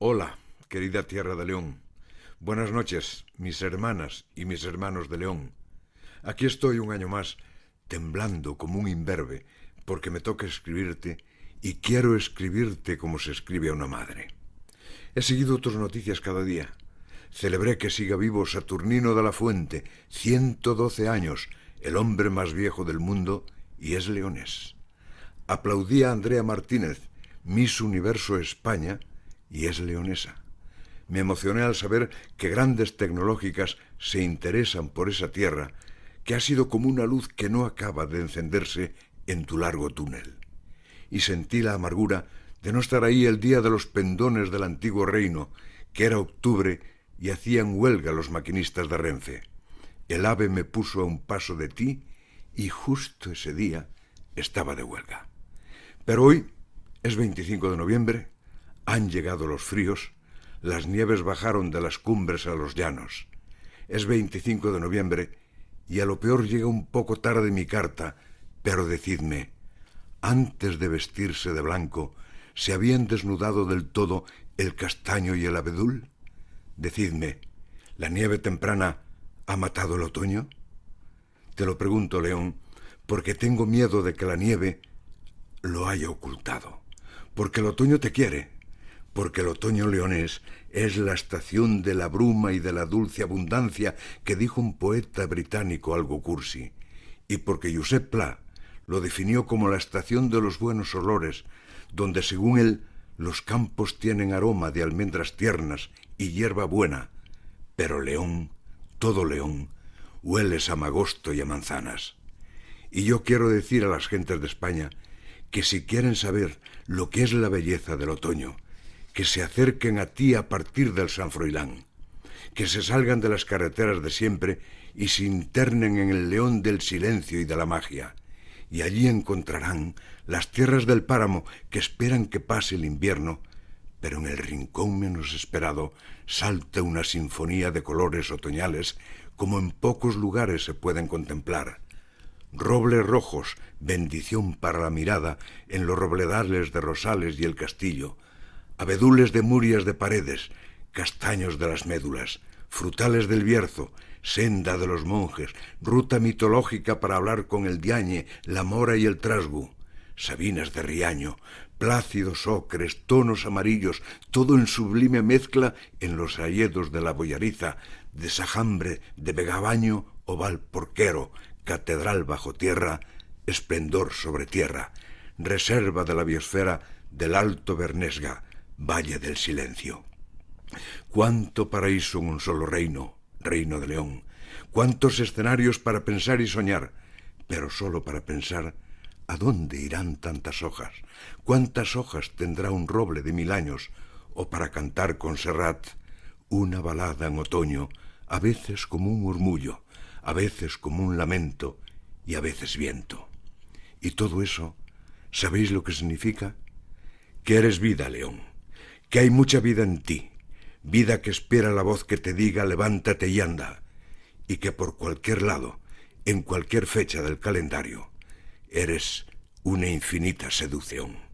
Hola, querida Tierra de León. Buenas noches, mis hermanas y mis hermanos de León. Aquí estoy un año más, temblando como un imberbe, porque me toca escribirte y quiero escribirte como se escribe a una madre. He seguido otras noticias cada día. Celebré que siga vivo Saturnino de la Fuente, 112 años, el hombre más viejo del mundo, y es leonés. Aplaudí a Andrea Martínez, Miss Universo España, y es leonesa. Me emocioné al saber que grandes tecnológicas se interesan por esa tierra que ha sido como una luz que no acaba de encenderse en tu largo túnel. Y sentí la amargura de no estar ahí el día de los pendones del antiguo reino, que era octubre y hacían huelga los maquinistas de Renfe. El ave me puso a un paso de ti y justo ese día estaba de huelga. Pero hoy es 25 de noviembre han llegado los fríos, las nieves bajaron de las cumbres a los llanos. Es 25 de noviembre y a lo peor llega un poco tarde mi carta, pero decidme, antes de vestirse de blanco, ¿se habían desnudado del todo el castaño y el abedul? Decidme, ¿la nieve temprana ha matado el otoño? Te lo pregunto, León, porque tengo miedo de que la nieve lo haya ocultado, porque el otoño te quiere, porque el otoño leonés es la estación de la bruma y de la dulce abundancia que dijo un poeta británico algo cursi, y porque Josep Pla lo definió como la estación de los buenos olores, donde según él los campos tienen aroma de almendras tiernas y hierba buena, pero León, todo León, hueles a magosto y a manzanas. Y yo quiero decir a las gentes de España que si quieren saber lo que es la belleza del otoño, que se acerquen a ti a partir del San Froilán, que se salgan de las carreteras de siempre y se internen en el león del silencio y de la magia, y allí encontrarán las tierras del páramo que esperan que pase el invierno, pero en el rincón menos esperado salta una sinfonía de colores otoñales como en pocos lugares se pueden contemplar. Robles rojos, bendición para la mirada, en los robledales de Rosales y el Castillo, abedules de murias de paredes, castaños de las médulas, frutales del Bierzo, senda de los monjes, ruta mitológica para hablar con el Diañe, la Mora y el Trasgu, sabinas de Riaño, plácidos ocres, tonos amarillos, todo en sublime mezcla en los hayedos de la Boyariza, de sajambre, de Vegabaño, oval porquero, catedral bajo tierra, esplendor sobre tierra, reserva de la biosfera del Alto Bernesga, Valle del Silencio. Cuánto paraíso en un solo reino, Reino de León. Cuántos escenarios para pensar y soñar, pero solo para pensar a dónde irán tantas hojas. Cuántas hojas tendrá un roble de mil años, o para cantar con Serrat una balada en otoño, a veces como un murmullo, a veces como un lamento y a veces viento. Y todo eso, ¿sabéis lo que significa? Que eres vida, León que hay mucha vida en ti, vida que espera la voz que te diga levántate y anda, y que por cualquier lado, en cualquier fecha del calendario, eres una infinita seducción.